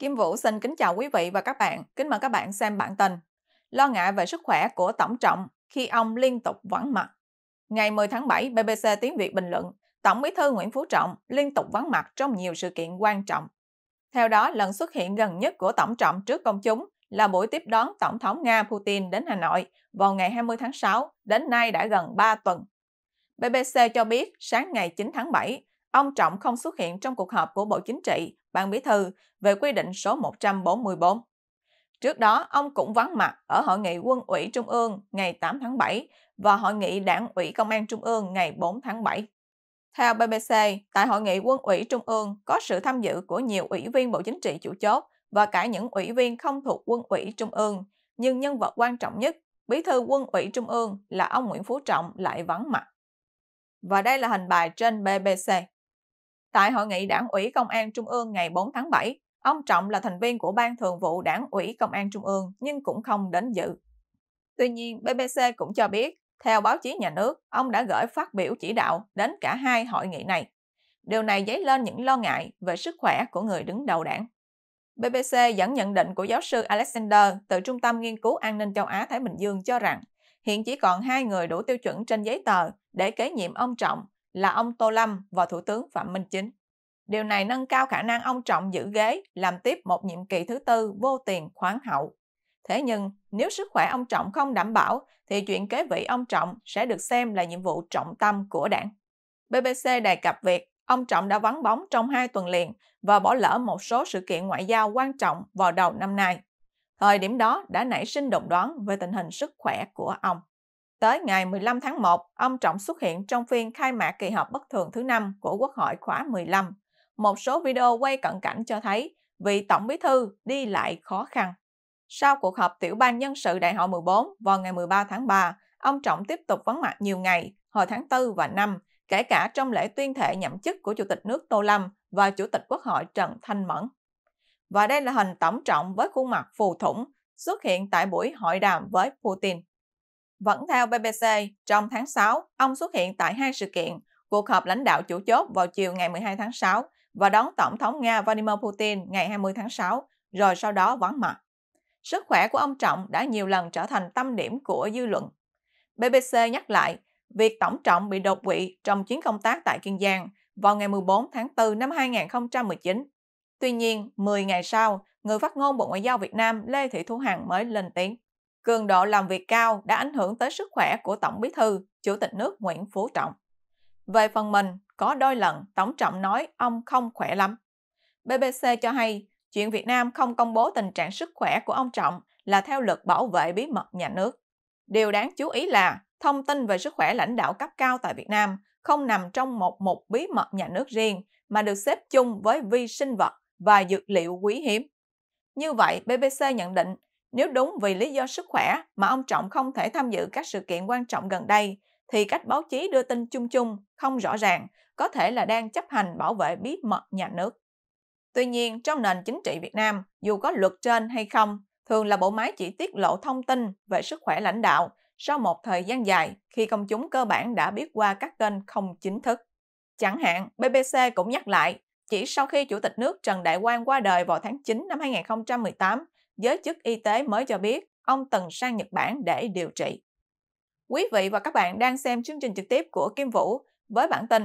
Kim Vũ xin kính chào quý vị và các bạn. Kính mời các bạn xem bản tin. Lo ngại về sức khỏe của Tổng Trọng khi ông liên tục vắng mặt. Ngày 10 tháng 7, BBC Tiếng Việt bình luận Tổng bí thư Nguyễn Phú Trọng liên tục vắng mặt trong nhiều sự kiện quan trọng. Theo đó, lần xuất hiện gần nhất của Tổng Trọng trước công chúng là buổi tiếp đón Tổng thống Nga Putin đến Hà Nội vào ngày 20 tháng 6, đến nay đã gần 3 tuần. BBC cho biết sáng ngày 9 tháng 7, ông Trọng không xuất hiện trong cuộc họp của Bộ Chính trị Ban Bí thư về quy định số 144. Trước đó, ông cũng vắng mặt ở hội nghị quân ủy Trung ương ngày 8 tháng 7 và hội nghị đảng ủy công an Trung ương ngày 4 tháng 7. Theo BBC, tại hội nghị quân ủy Trung ương có sự tham dự của nhiều ủy viên Bộ Chính trị chủ chốt và cả những ủy viên không thuộc quân ủy Trung ương, nhưng nhân vật quan trọng nhất, bí thư quân ủy Trung ương là ông Nguyễn Phú Trọng lại vắng mặt. Và đây là hình bài trên BBC. Tại hội nghị Đảng ủy Công an Trung ương ngày 4 tháng 7, ông Trọng là thành viên của Ban Thường vụ Đảng ủy Công an Trung ương nhưng cũng không đến dự. Tuy nhiên, BBC cũng cho biết, theo báo chí nhà nước, ông đã gửi phát biểu chỉ đạo đến cả hai hội nghị này. Điều này dấy lên những lo ngại về sức khỏe của người đứng đầu đảng. BBC dẫn nhận định của giáo sư Alexander từ Trung tâm Nghiên cứu An ninh châu Á-Thái Bình Dương cho rằng hiện chỉ còn hai người đủ tiêu chuẩn trên giấy tờ để kế nhiệm ông Trọng là ông Tô Lâm và Thủ tướng Phạm Minh Chính. Điều này nâng cao khả năng ông Trọng giữ ghế làm tiếp một nhiệm kỳ thứ tư vô tiền khoáng hậu. Thế nhưng, nếu sức khỏe ông Trọng không đảm bảo, thì chuyện kế vị ông Trọng sẽ được xem là nhiệm vụ trọng tâm của đảng. BBC đề cập việc ông Trọng đã vắng bóng trong hai tuần liền và bỏ lỡ một số sự kiện ngoại giao quan trọng vào đầu năm nay. Thời điểm đó đã nảy sinh đồn đoán về tình hình sức khỏe của ông. Tới ngày 15 tháng 1, ông Trọng xuất hiện trong phiên khai mạc kỳ họp bất thường thứ năm của Quốc hội khóa 15. Một số video quay cận cảnh cho thấy vị Tổng Bí Thư đi lại khó khăn. Sau cuộc họp tiểu ban nhân sự đại hội 14 vào ngày 13 tháng 3, ông Trọng tiếp tục vắng mặt nhiều ngày, hồi tháng 4 và 5, kể cả trong lễ tuyên thệ nhậm chức của Chủ tịch nước Tô Lâm và Chủ tịch Quốc hội Trần Thanh Mẫn. Và đây là hình Tổng Trọng với khuôn mặt phù thủng xuất hiện tại buổi hội đàm với Putin. Vẫn theo BBC, trong tháng 6, ông xuất hiện tại hai sự kiện, cuộc họp lãnh đạo chủ chốt vào chiều ngày 12 tháng 6 và đón Tổng thống Nga Vladimir Putin ngày 20 tháng 6, rồi sau đó vắng mặt. Sức khỏe của ông Trọng đã nhiều lần trở thành tâm điểm của dư luận. BBC nhắc lại, việc Tổng Trọng bị đột quỵ trong chuyến công tác tại Kiên Giang vào ngày 14 tháng 4 năm 2019. Tuy nhiên, 10 ngày sau, người phát ngôn Bộ Ngoại giao Việt Nam Lê Thị Thu Hằng mới lên tiếng cường độ làm việc cao đã ảnh hưởng tới sức khỏe của Tổng Bí thư, Chủ tịch nước Nguyễn Phú Trọng. Về phần mình, có đôi lần Tổng Trọng nói ông không khỏe lắm. BBC cho hay, chuyện Việt Nam không công bố tình trạng sức khỏe của ông Trọng là theo luật bảo vệ bí mật nhà nước. Điều đáng chú ý là thông tin về sức khỏe lãnh đạo cấp cao tại Việt Nam không nằm trong một mục bí mật nhà nước riêng mà được xếp chung với vi sinh vật và dược liệu quý hiếm. Như vậy, BBC nhận định nếu đúng vì lý do sức khỏe mà ông Trọng không thể tham dự các sự kiện quan trọng gần đây, thì cách báo chí đưa tin chung chung, không rõ ràng, có thể là đang chấp hành bảo vệ bí mật nhà nước. Tuy nhiên, trong nền chính trị Việt Nam, dù có luật trên hay không, thường là bộ máy chỉ tiết lộ thông tin về sức khỏe lãnh đạo sau một thời gian dài khi công chúng cơ bản đã biết qua các kênh không chính thức. Chẳng hạn, BBC cũng nhắc lại, chỉ sau khi Chủ tịch nước Trần Đại Quang qua đời vào tháng 9 năm 2018, giới chức y tế mới cho biết ông từng sang Nhật Bản để điều trị. Quý vị và các bạn đang xem chương trình trực tiếp của Kim Vũ với bản tin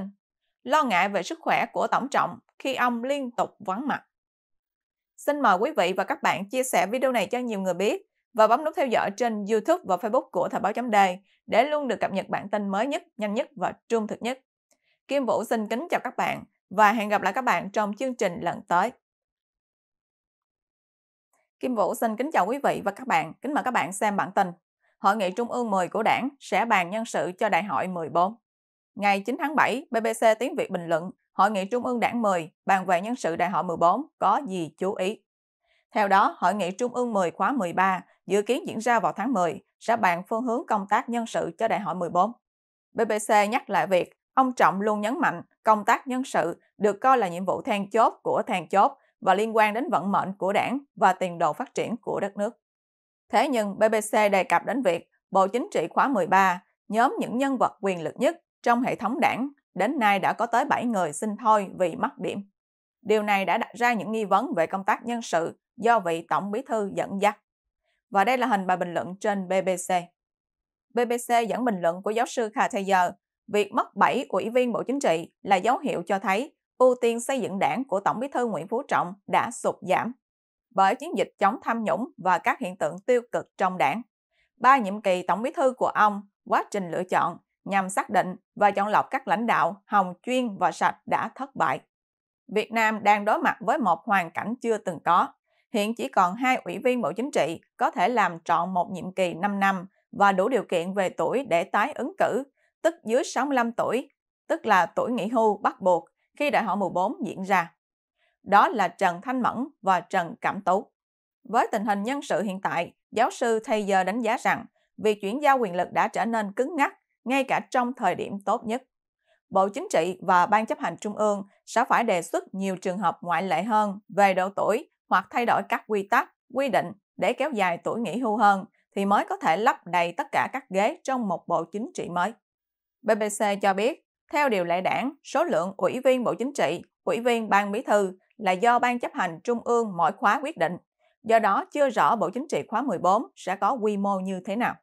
Lo ngại về sức khỏe của Tổng Trọng khi ông liên tục vắng mặt. Xin mời quý vị và các bạn chia sẻ video này cho nhiều người biết và bấm nút theo dõi trên YouTube và Facebook của Thời báo chấm đề để luôn được cập nhật bản tin mới nhất, nhanh nhất và trung thực nhất. Kim Vũ xin kính chào các bạn và hẹn gặp lại các bạn trong chương trình lần tới. Kim Vũ xin kính chào quý vị và các bạn, kính mời các bạn xem bản tin. Hội nghị Trung ương 10 của đảng sẽ bàn nhân sự cho đại hội 14. Ngày 9 tháng 7, BBC Tiếng Việt bình luận Hội nghị Trung ương đảng 10 bàn về nhân sự đại hội 14 có gì chú ý. Theo đó, Hội nghị Trung ương 10 khóa 13 dự kiến diễn ra vào tháng 10 sẽ bàn phương hướng công tác nhân sự cho đại hội 14. BBC nhắc lại việc ông Trọng luôn nhấn mạnh công tác nhân sự được coi là nhiệm vụ then chốt của then chốt và liên quan đến vận mệnh của đảng và tiền đồ phát triển của đất nước. Thế nhưng BBC đề cập đến việc Bộ Chính trị khóa 13, nhóm những nhân vật quyền lực nhất trong hệ thống đảng, đến nay đã có tới 7 người xin thôi vì mất điểm. Điều này đã đặt ra những nghi vấn về công tác nhân sự do vị Tổng Bí Thư dẫn dắt. Và đây là hình bài bình luận trên BBC. BBC dẫn bình luận của giáo sư Kha việc mất 7 ủy viên Bộ Chính trị là dấu hiệu cho thấy ưu tiên xây dựng đảng của Tổng bí thư Nguyễn Phú Trọng đã sụt giảm bởi chiến dịch chống tham nhũng và các hiện tượng tiêu cực trong đảng. Ba nhiệm kỳ Tổng bí thư của ông, quá trình lựa chọn nhằm xác định và chọn lọc các lãnh đạo hồng chuyên và sạch đã thất bại. Việt Nam đang đối mặt với một hoàn cảnh chưa từng có. Hiện chỉ còn hai ủy viên Bộ Chính trị có thể làm trọn một nhiệm kỳ 5 năm và đủ điều kiện về tuổi để tái ứng cử, tức dưới 65 tuổi, tức là tuổi nghỉ hưu bắt buộc khi đại hội 14 diễn ra. Đó là Trần Thanh Mẫn và Trần Cảm Tú. Với tình hình nhân sự hiện tại, giáo sư thay giờ đánh giá rằng việc chuyển giao quyền lực đã trở nên cứng ngắc ngay cả trong thời điểm tốt nhất. Bộ Chính trị và Ban chấp hành Trung ương sẽ phải đề xuất nhiều trường hợp ngoại lệ hơn về độ tuổi hoặc thay đổi các quy tắc, quy định để kéo dài tuổi nghỉ hưu hơn thì mới có thể lấp đầy tất cả các ghế trong một bộ chính trị mới. BBC cho biết theo điều lệ đảng, số lượng ủy viên Bộ Chính trị, ủy viên Ban Bí thư là do Ban chấp hành Trung ương mỗi khóa quyết định. Do đó, chưa rõ Bộ Chính trị khóa 14 sẽ có quy mô như thế nào.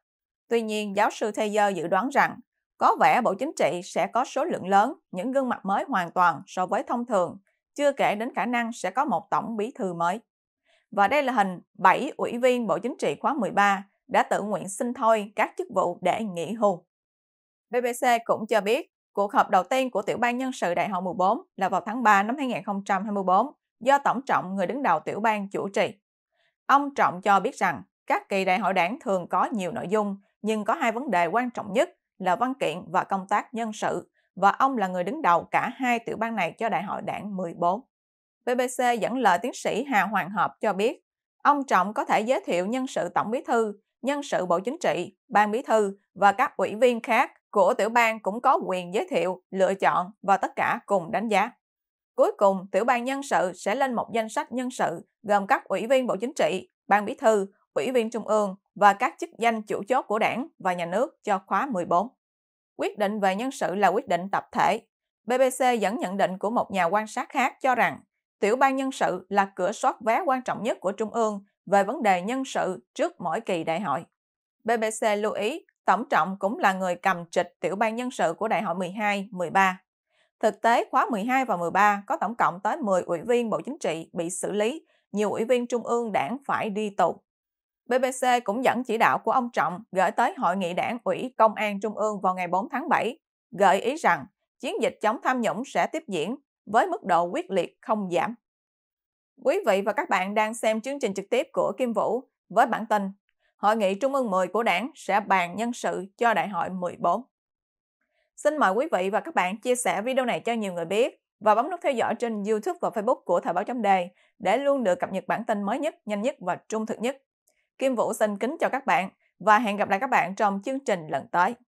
Tuy nhiên, giáo sư Thế Dơ dự đoán rằng có vẻ Bộ Chính trị sẽ có số lượng lớn những gương mặt mới hoàn toàn so với thông thường, chưa kể đến khả năng sẽ có một tổng bí thư mới. Và đây là hình 7 ủy viên Bộ Chính trị khóa 13 đã tự nguyện xin thôi các chức vụ để nghỉ hưu. BBC cũng cho biết Cuộc họp đầu tiên của tiểu ban nhân sự đại hội 14 là vào tháng 3 năm 2024 do Tổng Trọng người đứng đầu tiểu ban chủ trì. Ông Trọng cho biết rằng các kỳ đại hội đảng thường có nhiều nội dung nhưng có hai vấn đề quan trọng nhất là văn kiện và công tác nhân sự và ông là người đứng đầu cả hai tiểu ban này cho đại hội đảng 14. BBC dẫn lời tiến sĩ Hà Hoàng Hợp cho biết, ông Trọng có thể giới thiệu nhân sự tổng bí thư, nhân sự bộ chính trị, ban bí thư và các ủy viên khác của tiểu bang cũng có quyền giới thiệu, lựa chọn và tất cả cùng đánh giá. Cuối cùng, tiểu ban nhân sự sẽ lên một danh sách nhân sự gồm các ủy viên Bộ Chính trị, Ban Bí thư, ủy viên Trung ương và các chức danh chủ chốt của đảng và nhà nước cho khóa 14. Quyết định về nhân sự là quyết định tập thể. BBC dẫn nhận định của một nhà quan sát khác cho rằng tiểu ban nhân sự là cửa soát vé quan trọng nhất của Trung ương về vấn đề nhân sự trước mỗi kỳ đại hội. BBC lưu ý Tổng trọng cũng là người cầm trịch tiểu ban nhân sự của Đại hội 12, 13. Thực tế, khóa 12 và 13 có tổng cộng tới 10 ủy viên Bộ Chính trị bị xử lý, nhiều ủy viên Trung ương đảng phải đi tù. BBC cũng dẫn chỉ đạo của ông Trọng gửi tới Hội nghị đảng ủy Công an Trung ương vào ngày 4 tháng 7, gợi ý rằng chiến dịch chống tham nhũng sẽ tiếp diễn với mức độ quyết liệt không giảm. Quý vị và các bạn đang xem chương trình trực tiếp của Kim Vũ với bản tin Hội nghị Trung ương 10 của đảng sẽ bàn nhân sự cho đại hội 14. Xin mời quý vị và các bạn chia sẻ video này cho nhiều người biết và bấm nút theo dõi trên YouTube và Facebook của Thời báo chấm đề để luôn được cập nhật bản tin mới nhất, nhanh nhất và trung thực nhất. Kim Vũ xin kính chào các bạn và hẹn gặp lại các bạn trong chương trình lần tới.